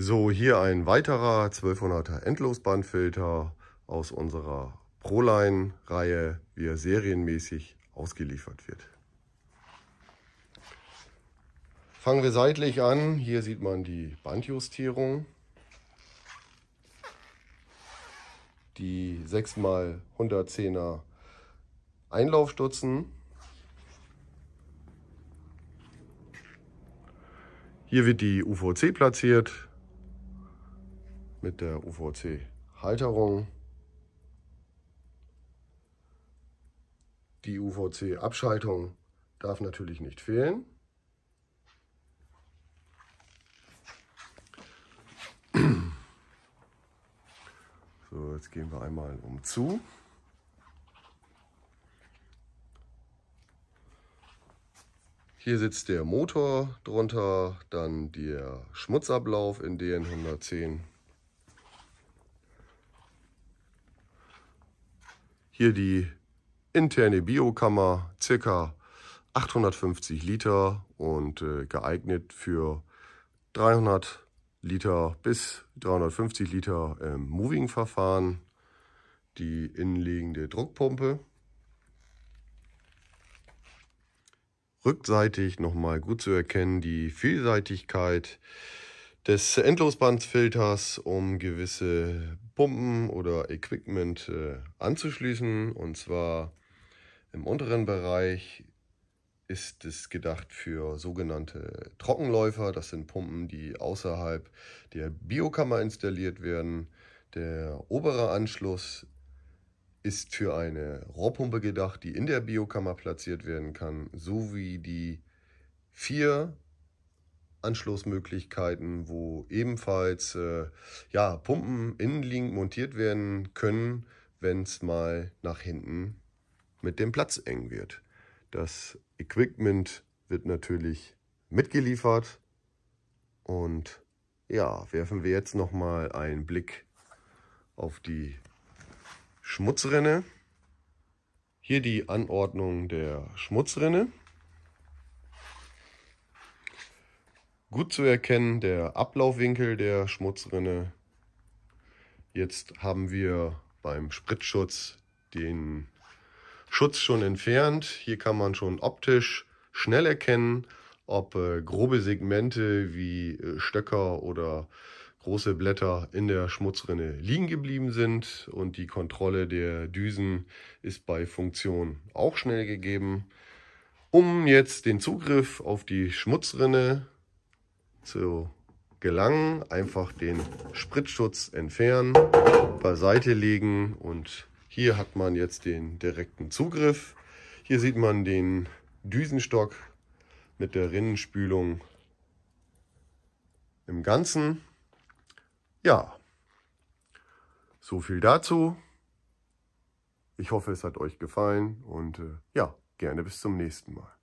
So, hier ein weiterer 1200er Endlosbandfilter aus unserer Proline-Reihe, wie er serienmäßig ausgeliefert wird. Fangen wir seitlich an. Hier sieht man die Bandjustierung. Die 6x110er Einlaufstutzen. Hier wird die UVC platziert, mit der UVC-Halterung. Die UVC-Abschaltung darf natürlich nicht fehlen. So, jetzt gehen wir einmal um zu. Hier sitzt der Motor drunter, dann der Schmutzablauf in DN110. Hier die interne Biokammer, circa 850 Liter und äh, geeignet für 300 Liter bis 350 Liter ähm, Moving-Verfahren. Die innenliegende Druckpumpe. Rückseitig nochmal gut zu erkennen die Vielseitigkeit des Endlosbandfilters, um gewisse Pumpen oder Equipment äh, anzuschließen. Und zwar im unteren Bereich ist es gedacht für sogenannte Trockenläufer. Das sind Pumpen, die außerhalb der Biokammer installiert werden. Der obere Anschluss ist für eine Rohrpumpe gedacht, die in der Biokammer platziert werden kann, sowie die vier Anschlussmöglichkeiten, wo ebenfalls äh, ja, Pumpen innenliegend montiert werden können, wenn es mal nach hinten mit dem Platz eng wird. Das Equipment wird natürlich mitgeliefert und ja, werfen wir jetzt nochmal einen Blick auf die Schmutzrinne. Hier die Anordnung der Schmutzrinne. gut zu erkennen, der Ablaufwinkel der Schmutzrinne. Jetzt haben wir beim Spritzschutz den Schutz schon entfernt. Hier kann man schon optisch schnell erkennen, ob äh, grobe Segmente wie äh, Stöcker oder große Blätter in der Schmutzrinne liegen geblieben sind und die Kontrolle der Düsen ist bei Funktion auch schnell gegeben. Um jetzt den Zugriff auf die Schmutzrinne zu gelangen. Einfach den Spritzschutz entfernen, beiseite legen und hier hat man jetzt den direkten Zugriff. Hier sieht man den Düsenstock mit der Rinnenspülung im Ganzen. Ja, so viel dazu. Ich hoffe, es hat euch gefallen und äh, ja, gerne bis zum nächsten Mal.